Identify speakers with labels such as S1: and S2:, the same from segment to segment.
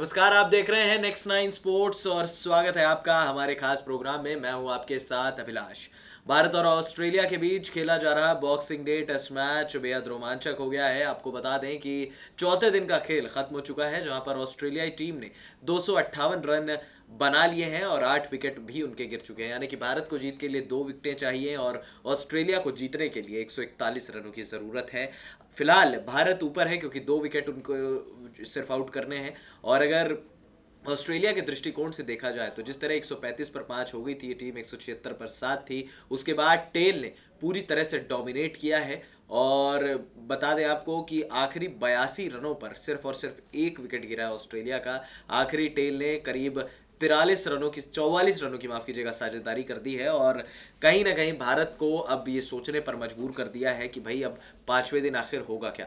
S1: नमस्कार आप देख रहे हैं नेक्स्ट नाइन स्पोर्ट्स और स्वागत है आपका हमारे खास प्रोग्राम में मैं हूं आपके साथ अभिलाष भारत और ऑस्ट्रेलिया के बीच खेला जा रहा बॉक्सिंग डे टेस्ट मैच बेहद रोमांचक हो गया है आपको बता दें कि चौथे दिन का खेल खत्म हो चुका है जहां पर ऑस्ट्रेलियाई टीम ने दो रन बना लिए हैं और आठ विकेट भी उनके गिर चुके हैं यानी कि भारत को जीत के लिए दो विकेटें चाहिए और ऑस्ट्रेलिया को जीतने के लिए 141 रनों की ज़रूरत है फिलहाल भारत ऊपर है क्योंकि दो विकेट उनको सिर्फ आउट करने हैं और अगर ऑस्ट्रेलिया के दृष्टिकोण से देखा जाए तो जिस तरह 135 पर पाँच हो गई थी ये टीम एक पर सात थी उसके बाद टेल ने पूरी तरह से डोमिनेट किया है और बता दें आपको कि आखिरी बयासी रनों पर सिर्फ और सिर्फ एक विकेट गिरा है ऑस्ट्रेलिया का आखिरी टेल ने करीब तिरालीस रनों की चौवालीस रनों की माफ़ कीजिएगा साझेदारी कर दी है और कहीं ना कहीं भारत को अब ये सोचने पर मजबूर कर दिया है कि भाई अब पांचवें दिन आखिर होगा क्या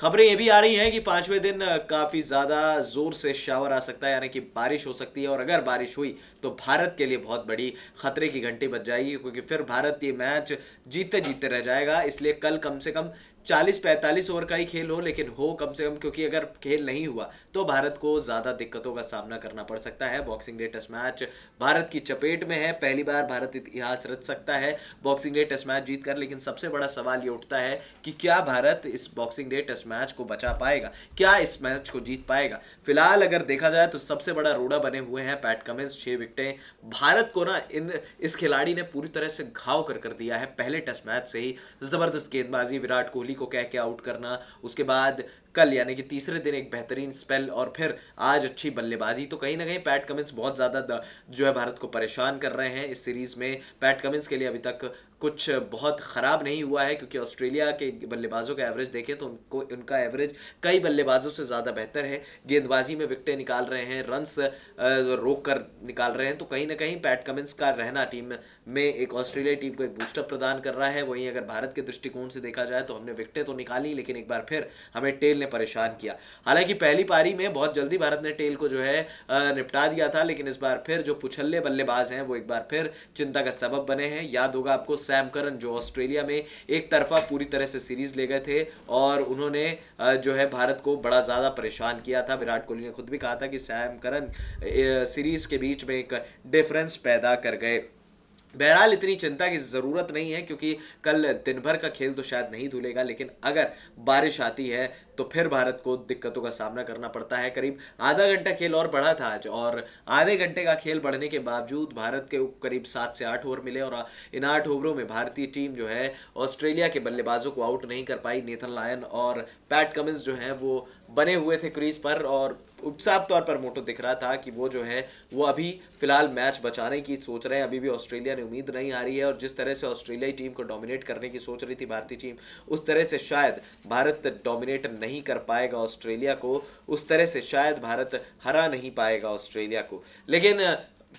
S1: खबरें ये भी आ रही हैं कि पांचवें दिन काफ़ी ज़्यादा ज़ोर से शावर आ सकता है यानी कि बारिश हो सकती है और अगर बारिश हुई तो भारत के लिए बहुत बड़ी खतरे की घंटी बच जाएगी क्योंकि फिर भारत ये मैच जीतते जीतते रह जाएगा इसलिए कल कम से कम चालीस पैंतालीस ओवर का ही खेल हो लेकिन हो कम से कम क्योंकि अगर खेल नहीं हुआ तो भारत को ज़्यादा दिक्कतों का सामना करना पड़ सकता है boxing day test match Bharat की चपेट में है पहली बार भारत इतिहास रच सकता है बॉक्सिंग डे टेस्ट मैच जीत कर लेकिन सबसे बड़ा सवाल ये उठता है कि क्या भारत इस बॉक्सिंग डे टेस्ट मैच को बचा पाएगा क्या इस मैच को जीत पाएगा फिलहाल अगर देखा जाए तो सबसे बड़ा रोड़ा बने हुए हैं पैट कमिंस छः विकटें भारत को ना इन इस खिलाड़ी ने पूरी तरह से घाव कर कर दिया है पहले टेस्ट मैच से ही ज़बरदस्त गेंदबाजी विराट कोहली को कह के आउट करना उसके बाद कल यानी कि तीसरे दिन एक बेहतरीन स्पेल और फिर आज अच्छी बल्लेबाजी तो कहीं ना कहीं पैट कमिंस बहुत ज़्यादा जो है भारत को परेशान कर रहे हैं इस सीरीज़ में पैट कमिंस के लिए अभी तक कुछ बहुत ख़राब नहीं हुआ है क्योंकि ऑस्ट्रेलिया के बल्लेबाजों का एवरेज देखें तो उनको उनका एवरेज कई बल्लेबाजों से ज़्यादा बेहतर है गेंदबाजी में विकटें निकाल रहे हैं रन्स रोक कर निकाल रहे हैं तो कहीं ना कहीं पैट कमिंस का रहना टीम में एक ऑस्ट्रेलिया टीम को एक बूस्टअप प्रदान कर रहा है वहीं अगर भारत के दृष्टिकोण से देखा जाए तो हमने विकटें तो निकाली लेकिन एक बार फिर हमें टेल ने परेशान किया हालांकि पहली पारी में बहुत जल्दी भारत ने टेल को जो है निपटा दिया था लेकिन इस बार फिर जो पुछल्ले बल्लेबाज हैं वो एक बार फिर चिंता का सबब बने हैं याद होगा आपको सैम करन जो ऑस्ट्रेलिया में एक तरफा पूरी तरह से सीरीज ले गए थे और उन्होंने जो है भारत को बड़ा ज़्यादा परेशान किया था विराट कोहली ने खुद भी कहा था कि सैम करन सीरीज के बीच में एक डिफरेंस पैदा कर गए बहरहाल इतनी चिंता की ज़रूरत नहीं है क्योंकि कल दिन भर का खेल तो शायद नहीं धुलेगा लेकिन अगर बारिश आती है तो फिर भारत को दिक्कतों का सामना करना पड़ता है करीब आधा घंटा खेल और बढ़ा था आज और आधे घंटे का खेल बढ़ने के बावजूद भारत के करीब सात से आठ ओवर मिले और इन आठ ओवरों में भारतीय टीम जो है ऑस्ट्रेलिया के बल्लेबाजों को आउट नहीं कर पाई नेथन लायन और पैट कमिंस जो है वो बने हुए थे क्रीज पर और साफ तौर पर मोटो दिख रहा था कि वो जो है वो अभी फिलहाल मैच बचाने की सोच रहे हैं अभी भी ऑस्ट्रेलिया ने उम्मीद नहीं आ रही है और जिस तरह से ऑस्ट्रेलियाई टीम को डोमिनेट करने की सोच रही थी भारतीय टीम उस तरह से शायद भारत डोमिनेट नहीं कर पाएगा ऑस्ट्रेलिया को उस तरह से शायद भारत हरा नहीं पाएगा ऑस्ट्रेलिया को लेकिन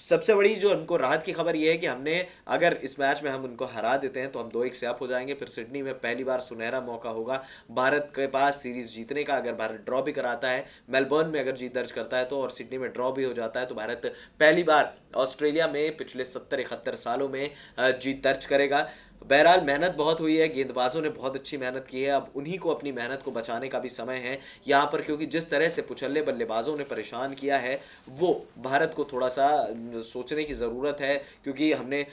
S1: सबसे बड़ी जो उनको राहत की खबर यह है कि हमने अगर इस मैच में हम उनको हरा देते हैं तो हम दो एक से अप हो जाएंगे फिर सिडनी में पहली बार सुनहरा मौका होगा भारत के पास सीरीज जीतने का अगर भारत ड्रॉ भी कराता है मेलबर्न में अगर जीत दर्ज करता है तो और सिडनी में ड्रॉ भी हो जाता है तो भारत पहली बार ऑस्ट्रेलिया में पिछले सत्तर इकहत्तर सालों में जीत दर्ज करेगा बहरहाल मेहनत बहुत हुई है गेंदबाजों ने बहुत अच्छी मेहनत की है अब उन्हीं को अपनी मेहनत को बचाने का भी समय है यहाँ पर क्योंकि जिस तरह से पुछल्ले बल्लेबाजों ने परेशान किया है वो भारत को थोड़ा सा सोचने की ज़रूरत है क्योंकि हमने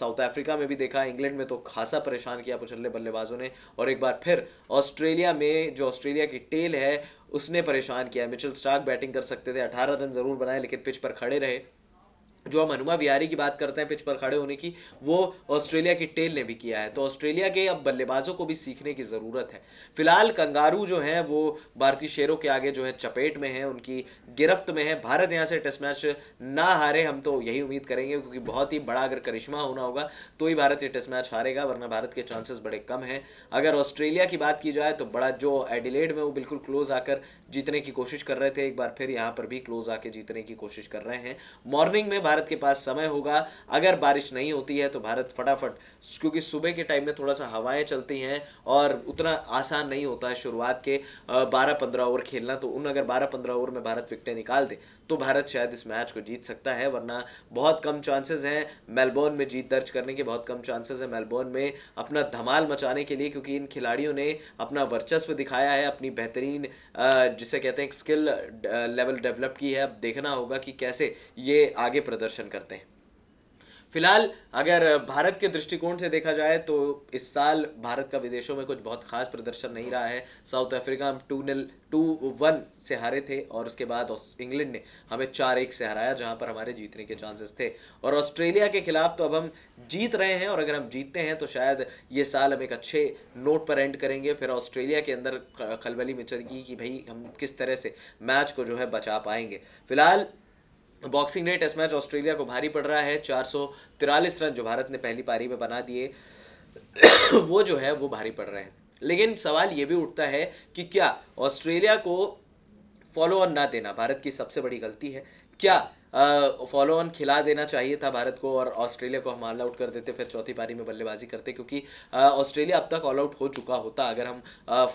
S1: साउथ अफ्रीका में भी देखा इंग्लैंड में तो खासा परेशान किया पुछल्ले बल्लेबाजों ने और एक बार फिर ऑस्ट्रेलिया में जो ऑस्ट्रेलिया की टेल है उसने परेशान किया मिचल स्टार्क बैटिंग कर सकते थे अठारह रन ज़रूर बनाए लेकिन पिच पर खड़े रहे जो हम हनुमा विहारी की बात करते हैं पिच पर खड़े होने की वो ऑस्ट्रेलिया की टेल ने भी किया है तो ऑस्ट्रेलिया के अब बल्लेबाजों को भी सीखने की ज़रूरत है फिलहाल कंगारू जो हैं वो भारतीय शेरों के आगे जो है चपेट में हैं उनकी गिरफ्त में है भारत यहाँ से टेस्ट मैच ना हारे हम तो यही उम्मीद करेंगे क्योंकि बहुत ही बड़ा अगर करिश्मा होना होगा तो ही भारत ये टेस्ट मैच हारेगा वरना भारत के चांसेस बड़े कम हैं अगर ऑस्ट्रेलिया की बात की जाए तो बड़ा जो एडिलेड में वो बिल्कुल क्लोज आकर जीतने की कोशिश कर रहे थे एक बार फिर यहाँ पर भी क्लोज आके जीतने की कोशिश कर रहे हैं मॉर्निंग में भारत के पास समय होगा अगर बारिश नहीं होती है तो भारत फटाफट क्योंकि सुबह के टाइम में थोड़ा सा हवाएं चलती हैं और उतना आसान नहीं होता है शुरुआत के बारह पंद्रह ओवर खेलना तो उन अगर बारह पंद्रह ओवर में भारत विकटें निकाल दे तो भारत शायद इस मैच को जीत सकता है वरना बहुत कम चांसेस हैं मेलबोर्न में जीत दर्ज करने के बहुत कम चांसेस हैं मेलबोर्न में अपना धमाल मचाने के लिए क्योंकि इन खिलाड़ियों ने अपना वर्चस्व दिखाया है अपनी बेहतरीन जिसे कहते हैं स्किल लेवल डेवलप की है अब देखना होगा कि कैसे ये आगे प्रदर्शन करते हैं फिलहाल अगर भारत के दृष्टिकोण से देखा जाए तो इस साल भारत का विदेशों में कुछ बहुत खास प्रदर्शन नहीं रहा है साउथ अफ्रीका हम टू निल टू वन से हारे थे और उसके बाद इंग्लैंड ने हमें चार एक से हराया जहां पर हमारे जीतने के चांसेस थे और ऑस्ट्रेलिया के खिलाफ तो अब हम जीत रहे हैं और अगर हम जीतते हैं तो शायद ये साल हम एक अच्छे नोट पर एंड करेंगे फिर ऑस्ट्रेलिया के अंदर खलबली की कि भाई हम किस तरह से मैच को जो है बचा पाएंगे फिलहाल boxing day test match Australia को भारी पड़ रहा है चार रन जो भारत ने पहली पारी में बना दिए वो जो है वो भारी पड़ रहे हैं लेकिन सवाल ये भी उठता है कि क्या ऑस्ट्रेलिया को फॉलो ऑन ना देना भारत की सबसे बड़ी गलती है क्या फॉलो ऑन खिला देना चाहिए था भारत को और ऑस्ट्रेलिया को हम ऑल आउट कर देते फिर चौथी पारी में बल्लेबाजी करते क्योंकि ऑस्ट्रेलिया अब तक ऑल आउट हो चुका होता अगर हम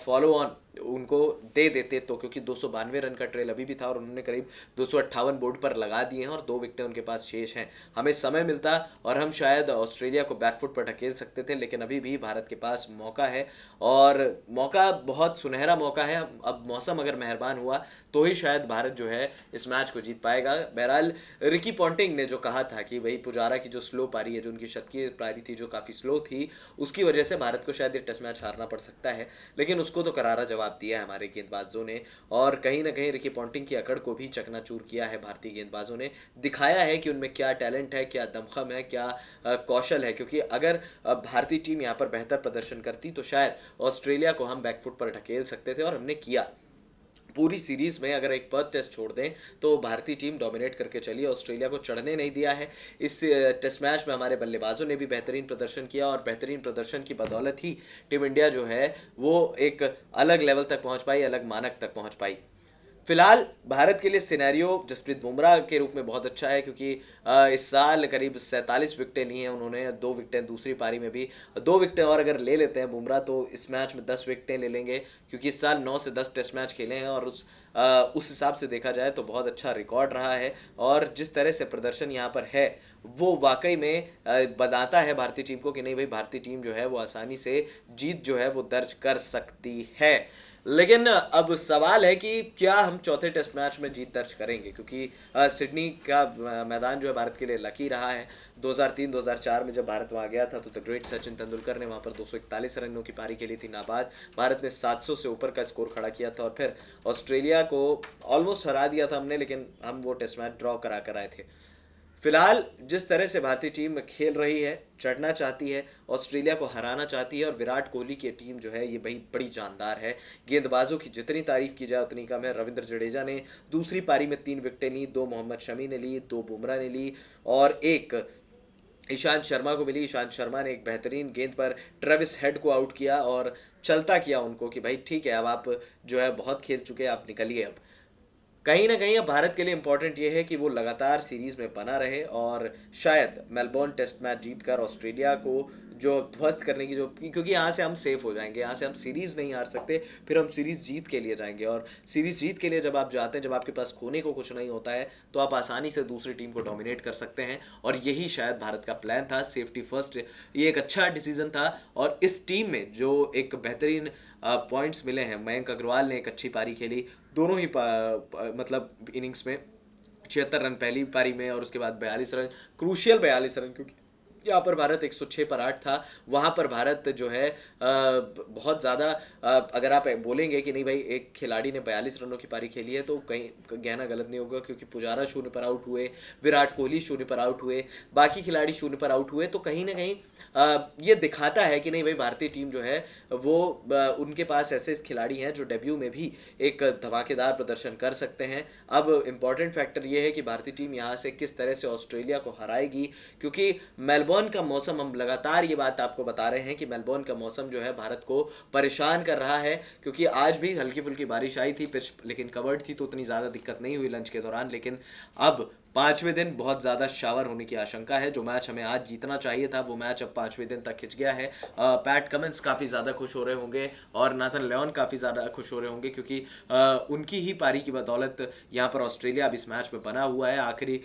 S1: फॉलो ऑन उनको दे देते तो क्योंकि दो रन का ट्रेल अभी भी था और उन्होंने करीब दो बोर्ड पर लगा दिए हैं और दो विकटें उनके पास शेष हैं हमें समय मिलता और हम शायद ऑस्ट्रेलिया को बैकफुट पर ढकेल सकते थे लेकिन अभी भी भारत के पास मौका है और मौका बहुत सुनहरा मौका है अब मौसम अगर मेहरबान हुआ तो ही शायद भारत जो है इस मैच को जीत पाएगा बहरहाल रिकी पॉन्टिंग ने जो कहा था कि भाई पुजारा की जो स्लो पारी है जो उनकी शतकीय पारी थी जो काफ़ी स्लो थी उसकी वजह से भारत को शायद ये टेस्ट मैच हारना पड़ सकता है लेकिन उसको तो करारा जवाब दिया है हमारे गेंदबाजों ने और कहीं ना कहीं रिकी पॉन्टिंग की अकड़ को भी चकनाचूर किया है भारतीय गेंदबाजों ने दिखाया है कि उनमें क्या टैलेंट है क्या दमखम है क्या कौशल है क्योंकि अगर भारतीय टीम यहाँ पर बेहतर प्रदर्शन करती तो शायद ऑस्ट्रेलिया को हम बैकफुट पर ढकेल सकते थे और हमने किया पूरी सीरीज़ में अगर एक पर्थ टेस्ट छोड़ दें तो भारतीय टीम डोमिनेट करके चली ऑस्ट्रेलिया को चढ़ने नहीं दिया है इस टेस्ट मैच में हमारे बल्लेबाजों ने भी बेहतरीन प्रदर्शन किया और बेहतरीन प्रदर्शन की बदौलत ही टीम इंडिया जो है वो एक अलग लेवल तक पहुंच पाई अलग मानक तक पहुंच पाई फिलहाल भारत के लिए सिनेरियो जसप्रीत बुमराह के रूप में बहुत अच्छा है क्योंकि इस साल करीब सैंतालीस विकटें ली हैं उन्होंने दो विकटें दूसरी पारी में भी दो विकटें और अगर ले लेते हैं बुमराह तो इस मैच में दस विकटें ले लेंगे क्योंकि इस साल नौ से दस टेस्ट मैच खेले हैं और उस आ, उस हिसाब से देखा जाए तो बहुत अच्छा रिकॉर्ड रहा है और जिस तरह से प्रदर्शन यहाँ पर है वो वाकई में बताता है भारतीय टीम को कि नहीं भाई भारतीय टीम जो है वो आसानी से जीत जो है वो दर्ज कर सकती है लेकिन अब सवाल है कि क्या हम चौथे टेस्ट मैच में जीत दर्ज करेंगे क्योंकि सिडनी का मैदान जो है भारत के लिए लकी रहा है 2003-2004 में जब भारत वहाँ गया था तो द ग्रेट सचिन तेंदुलकर ने वहाँ पर 241 रनों की पारी खेली थी नाबाद भारत ने 700 से ऊपर का स्कोर खड़ा किया था और फिर ऑस्ट्रेलिया को ऑलमोस्ट हरा दिया था हमने लेकिन हम वो टेस्ट मैच ड्रॉ करा कर आए थे फिलहाल जिस तरह से भारतीय टीम खेल रही है चढ़ना चाहती है ऑस्ट्रेलिया को हराना चाहती है और विराट कोहली की टीम जो है ये भाई बड़ी जानदार है गेंदबाजों की जितनी तारीफ की जाए उतनी कम है रविंद्र जडेजा ने दूसरी पारी में तीन विकटें ली दो मोहम्मद शमी ने ली दो बुमराह ने ली और एक ईशांत शर्मा को मिली ईशांत शर्मा ने एक बेहतरीन गेंद पर ट्रेविस हेड को आउट किया और चलता किया उनको कि भाई ठीक है अब आप जो है बहुत खेल चुके हैं आप निकलिए अब कहीं ना कहीं अब भारत के लिए इम्पोर्टेंट ये है कि वो लगातार सीरीज में बना रहे और शायद मेलबोर्न टेस्ट मैच जीतकर ऑस्ट्रेलिया को जो ध्वस्त करने की जो क्योंकि यहाँ से हम सेफ हो जाएंगे यहाँ से हम सीरीज़ नहीं हार सकते फिर हम सीरीज़ जीत के लिए जाएंगे और सीरीज़ जीत के लिए जब आप जाते हैं जब आपके पास खोने को कुछ नहीं होता है तो आप आसानी से दूसरी टीम को डोमिनेट कर सकते हैं और यही शायद भारत का प्लान था सेफ्टी फर्स्ट ये एक अच्छा डिसीजन था और इस टीम में जो एक बेहतरीन पॉइंट्स मिले हैं मयंक अग्रवाल ने एक अच्छी पारी खेली दोनों ही मतलब इनिंग्स में छिहत्तर रन पहली पारी में और उसके बाद बयालीस रन क्रूशियल बयालीस रन क्योंकि जहाँ पर भारत 106 पर 8 था वहाँ पर भारत जो है बहुत ज़्यादा अगर आप बोलेंगे कि नहीं भाई एक खिलाड़ी ने बयालीस रनों की पारी खेली है तो कहीं गहना गलत नहीं होगा क्योंकि पुजारा शून्य पर आउट हुए विराट कोहली शून्य पर आउट हुए बाकी खिलाड़ी शून्य पर आउट हुए तो कहीं ना कहीं ये दिखाता है कि नहीं भाई भारतीय टीम जो है वो उनके पास ऐसे खिलाड़ी हैं जो डेब्यू में भी एक धमाकेदार प्रदर्शन कर सकते हैं अब इम्पॉर्टेंट फैक्टर ये है कि भारतीय टीम यहाँ से किस तरह से ऑस्ट्रेलिया को हराएगी क्योंकि मेलबर्न मेलबोर्न का मौसम हम लगातार ये बात आपको बता रहे हैं कि मेलबोर्न का मौसम जो है भारत को परेशान कर रहा है क्योंकि आज भी हल्की फुल्की बारिश आई थी फिर लेकिन कवर्ड थी तो उतनी ज़्यादा दिक्कत नहीं हुई लंच के दौरान लेकिन अब पाँचवें दिन बहुत ज़्यादा शावर होने की आशंका है जो मैच हमें आज जीतना चाहिए था वो मैच अब पाँचवें दिन तक खिंच गया है आ, पैट कमिंस काफ़ी ज़्यादा खुश हो रहे होंगे और नाथन लेन काफ़ी ज़्यादा खुश हो रहे होंगे क्योंकि आ, उनकी ही पारी की बदौलत यहाँ पर ऑस्ट्रेलिया अब इस मैच में बना हुआ है आखिरी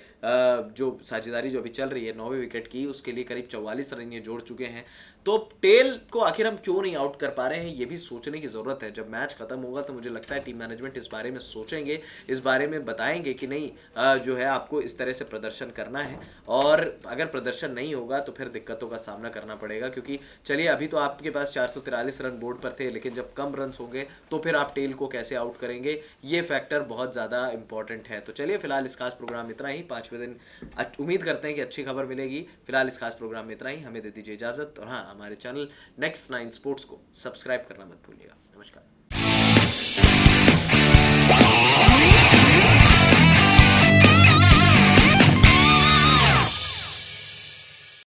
S1: जो साझेदारी जो अभी चल रही है नौवे विकेट की उसके लिए करीब चौवालीस रन ये जोड़ चुके हैं तो टेल को आखिर हम क्यों नहीं आउट कर पा रहे हैं ये भी सोचने की ज़रूरत है जब मैच खत्म होगा तो मुझे लगता है टीम मैनेजमेंट इस बारे में सोचेंगे इस बारे में बताएंगे कि नहीं जो है आपको इस तरह से प्रदर्शन करना है और अगर प्रदर्शन नहीं होगा तो फिर दिक्कतों का सामना करना पड़ेगा क्योंकि चलिए अभी तो आपके पास चार रन बोर्ड पर थे लेकिन जब कम रन होंगे तो फिर आप टेल को कैसे आउट करेंगे ये फैक्टर बहुत ज़्यादा इंपॉर्टेंट है तो चलिए फिलहाल इस खास प्रोग्राम इतना ही पाँचवें दिन उम्मीद करते हैं कि अच्छी खबर मिलेगी फिलहाल इस खास प्रोग्राम में इतना ही हमें दे दीजिए इजाज़त और हाँ हमारे चैनल नेक्स्ट नाइन स्पोर्ट्स को सब्सक्राइब करना मत भूलिएगा नमस्कार